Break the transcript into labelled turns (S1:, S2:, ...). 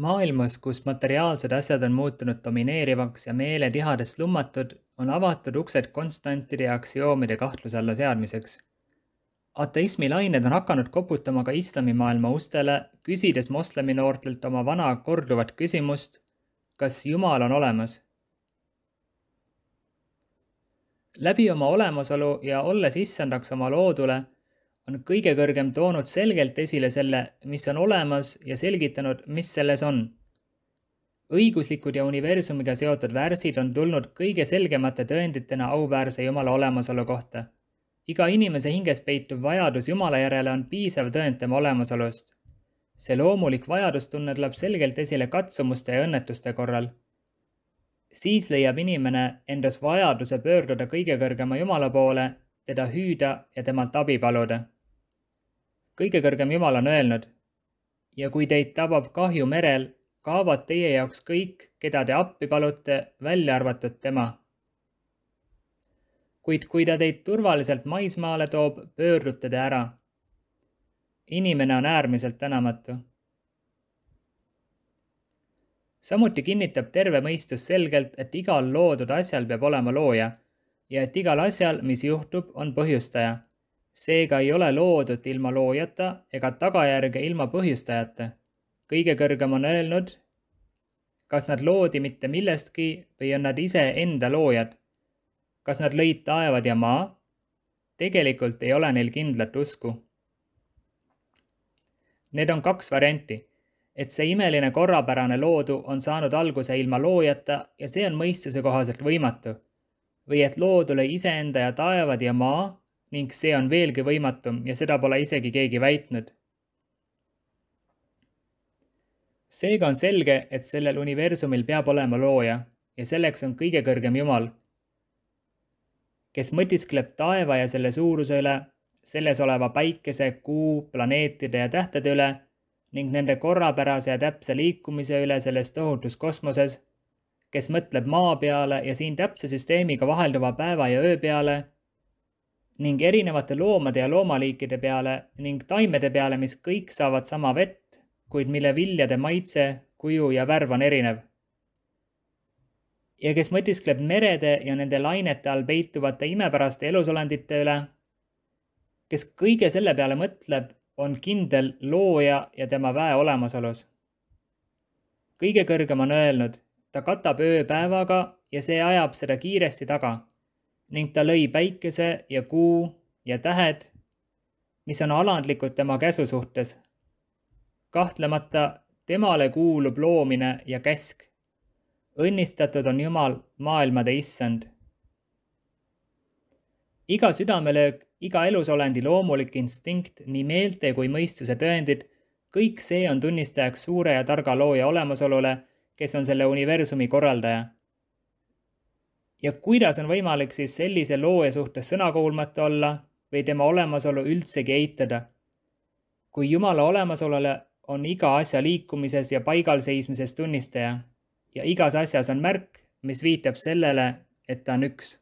S1: maailmas, kus materiaalsed asjad on muutunud domineerivaks ja meeled ihadest lummatud, on avatud uksed konstantide ja aktsioomide kahtluse alla seadmiseks. ateismi lained on hakanud koputama ka islamimaailma ustele, küsides moslemi noortelt oma vana korduvat küsimust, kas Jumal on olemas? läbi oma olemasolu ja olles issandaks oma loodule on kõige kõrgem toonud selgelt esile selle, mis on olemas ja selgitanud, mis selles on. õiguslikud ja universumiga seotud värsid on tulnud kõige selgemate tõenditena auväärse Jumala olemasolu kohta. iga inimese hinges peituv vajadus Jumala järele on piisav tõend tema olemasolust. see loomulik vajadustunne tuleb selgelt esile katsumuste ja õnnetuste korral siis leiab inimene endas vajaduse pöörduda kõige kõrgema Jumala poole, teda hüüda ja temalt abi paluda kõige kõrgem Jumal on öelnud. ja kui teid tabab kahju merel, kaovad teie jaoks kõik, keda te appi palute, välja arvatud tema. kuid kui ta teid turvaliselt maismaale toob, pöördute te ära. inimene on äärmiselt tänamatu. samuti kinnitab terve mõistus selgelt, et igal loodud asjal peab olema looja ja et igal asjal, mis juhtub, on põhjustaja seega ei ole loodud ilma loojata ega tagajärge ilma põhjustajata. kõige kõrgem on öelnud, kas nad loodi mitte millestki või on nad iseenda loojad. kas nad lõid taevad ja maa? tegelikult ei ole neil kindlat usku. Need on kaks varianti, et see imeline korrapärane loodu on saanud alguse ilma loojata ja see on mõistuse kohaselt võimatu või et loodu lõi iseenda ja taevad ja maa ning see on veelgi võimatum ja seda pole isegi keegi väitnud. seega on selge, et sellel universumil peab olema looja ja selleks on kõige kõrgem Jumal, kes mõtiskleb taeva ja selle suuruse üle, selles oleva päikese, kuu, planeetide ja tähtede üle ning nende korrapärase ja täpse liikumise üle selles tohutus kosmoses, kes mõtleb maa peale ja siin täpse süsteemiga vahelduva päeva ja öö peale ning erinevate loomade ja loomaliikide peale ning taimede peale, mis kõik saavad sama vett, kuid mille viljade maitse, kuju ja värv on erinev. ja kes mõtiskleb merede ja nende lainete all peituvate imepäraste elusolendite üle, kes kõige selle peale mõtleb, on kindel looja ja tema väe olemasolus. kõige kõrgem on öelnud, ta katab öö päevaga ja see ajab seda kiiresti taga ning ta lõi päikese ja kuu ja tähed, mis on alandlikud tema käsu suhtes. kahtlemata temale kuulub loomine ja käsk. õnnistatud on Jumal, maailmade issand. iga südamelöök, iga elusolendi loomulik instinkt, nii meelte kui mõistuse tõendid, kõik see on tunnistajaks suure ja targa looja olemasolule, kes on selle universumi korraldaja ja kuidas on võimalik siis sellise looja suhtes sõnakuulmatu olla või tema olemasolu üldsegi eitada. kui Jumala olemasolule on iga asja liikumises ja paigal seismises tunnistaja ja igas asjas on märk, mis viitab sellele, et ta on üks